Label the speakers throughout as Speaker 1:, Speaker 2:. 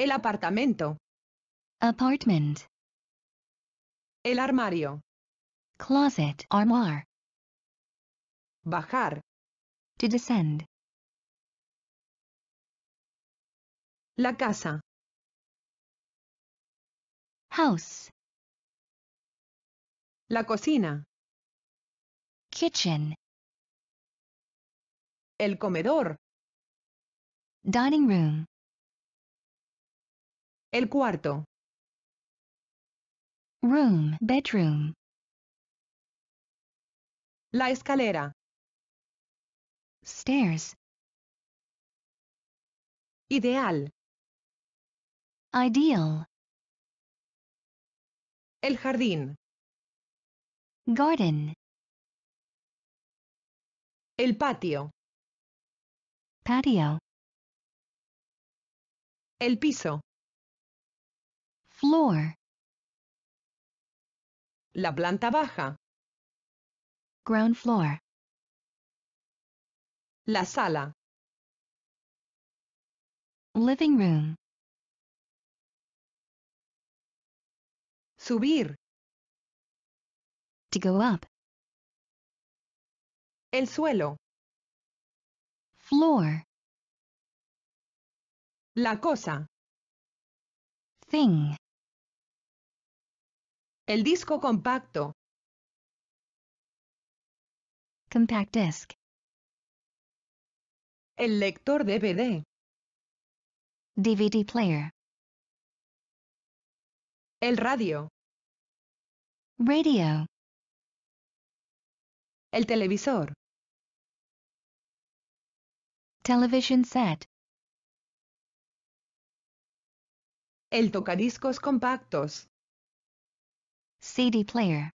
Speaker 1: El apartamento. Apartment. El armario. Closet, armoire. Bajar. To descend. La casa. House. La cocina. Kitchen. El comedor. Dining room. El cuarto. Room, bedroom. La escalera. Stairs. Ideal. Ideal. El jardín. Garden. El patio. Patio. El piso. Floor. La planta baja. Ground floor. La sala. Living room. Subir. To go up. El suelo. Floor. La cosa. Thing. El disco compacto. Compact disc. El lector DVD. DVD player. El radio. Radio. El televisor. Television set. El tocadiscos compactos. CD player.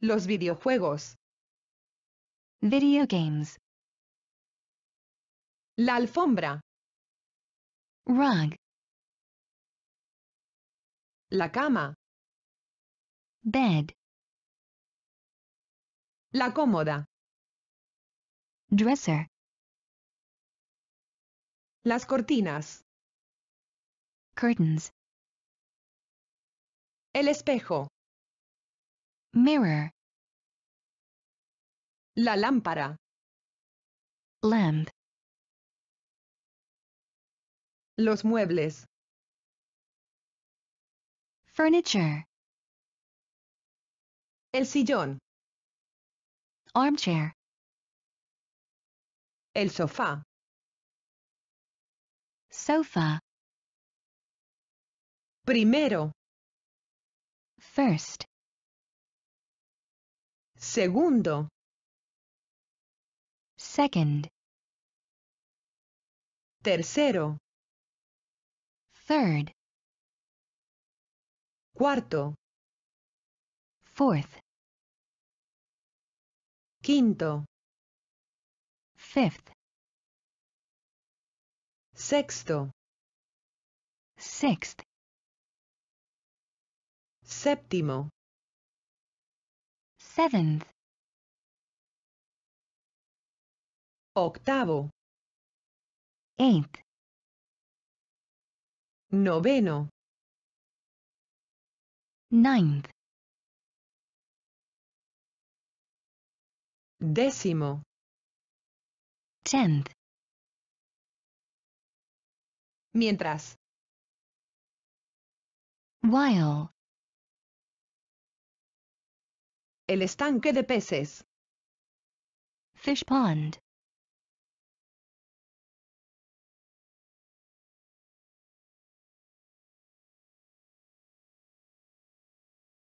Speaker 1: Los videojuegos. Video games. La alfombra. Rug. La cama. Bed. La cómoda. Dresser. Las cortinas. Curtains. El espejo. Mirror. La lámpara. Lamp. Los muebles. Furniture. El sillón. Armchair. El sofá. Sofa. Primero. First. Segundo. Second. Tercero. Third. Cuarto. Fourth. Quinto. Fifth. Sexto. Sixth. Séptimo. Seventh. Octavo. Eighth. Noveno. Ninth. Décimo. Tenth. Mientras. While. El estanque de peces. Fish pond.